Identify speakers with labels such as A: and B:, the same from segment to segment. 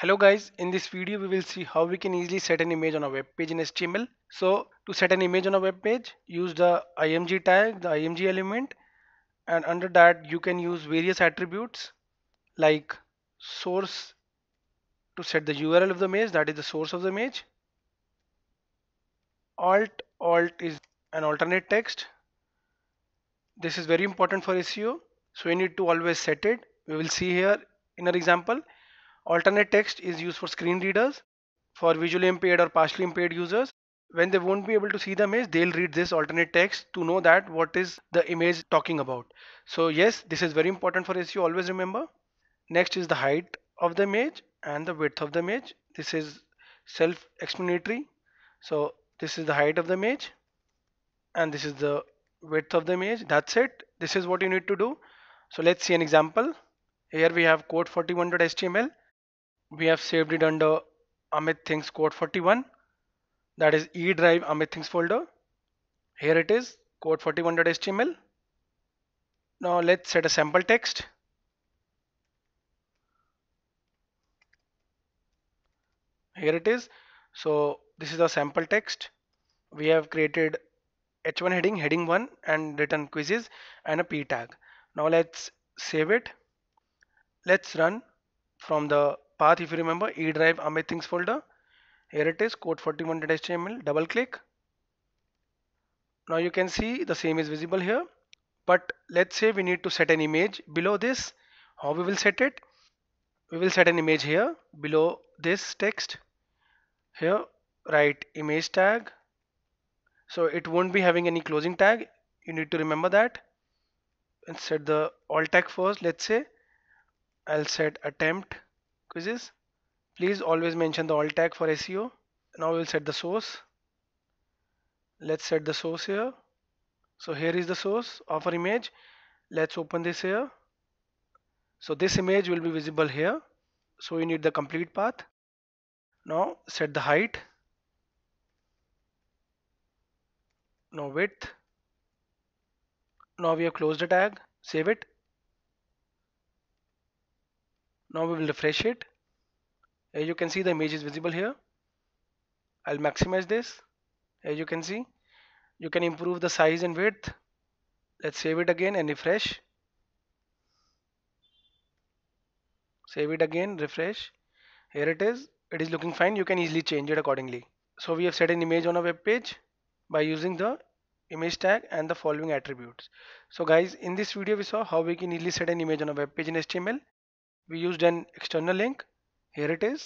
A: Hello guys, in this video we will see how we can easily set an image on a web page in HTML. So to set an image on a web page, use the img tag, the img element and under that you can use various attributes like source to set the URL of the image, that is the source of the image. Alt, alt is an alternate text. This is very important for SEO. So we need to always set it. We will see here in our example Alternate text is used for screen readers, for visually impaired or partially impaired users. When they won't be able to see the image, they'll read this alternate text to know that what is the image talking about. So yes, this is very important for SEO, always remember. Next is the height of the image and the width of the image. This is self-explanatory. So this is the height of the image and this is the width of the image. That's it. This is what you need to do. So let's see an example. Here we have code41.html we have saved it under Amit Things Code 41 that is E drive Amit Things folder. Here it is code 41.html. Now let's set a sample text. Here it is. So this is the sample text. We have created h1 heading, heading 1 and written quizzes and a p tag. Now let's save it. Let's run from the path if you remember e drive amit things folder here it is forty one HTML. double click now you can see the same is visible here but let's say we need to set an image below this how we will set it we will set an image here below this text here write image tag so it won't be having any closing tag you need to remember that and set the alt tag first let's say I'll set attempt quizzes. Please always mention the alt tag for SEO. Now we'll set the source. Let's set the source here. So here is the source of our image. Let's open this here. So this image will be visible here. So we need the complete path. Now set the height. Now width. Now we have closed the tag. Save it. Now we will refresh it as you can see the image is visible here I'll maximize this as you can see you can improve the size and width let's save it again and refresh save it again refresh here it is it is looking fine you can easily change it accordingly so we have set an image on a web page by using the image tag and the following attributes so guys in this video we saw how we can easily set an image on a web page in HTML we used an external link here it is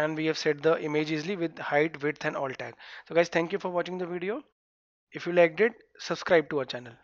A: and we have set the image easily with height width and alt tag so guys thank you for watching the video if you liked it subscribe to our channel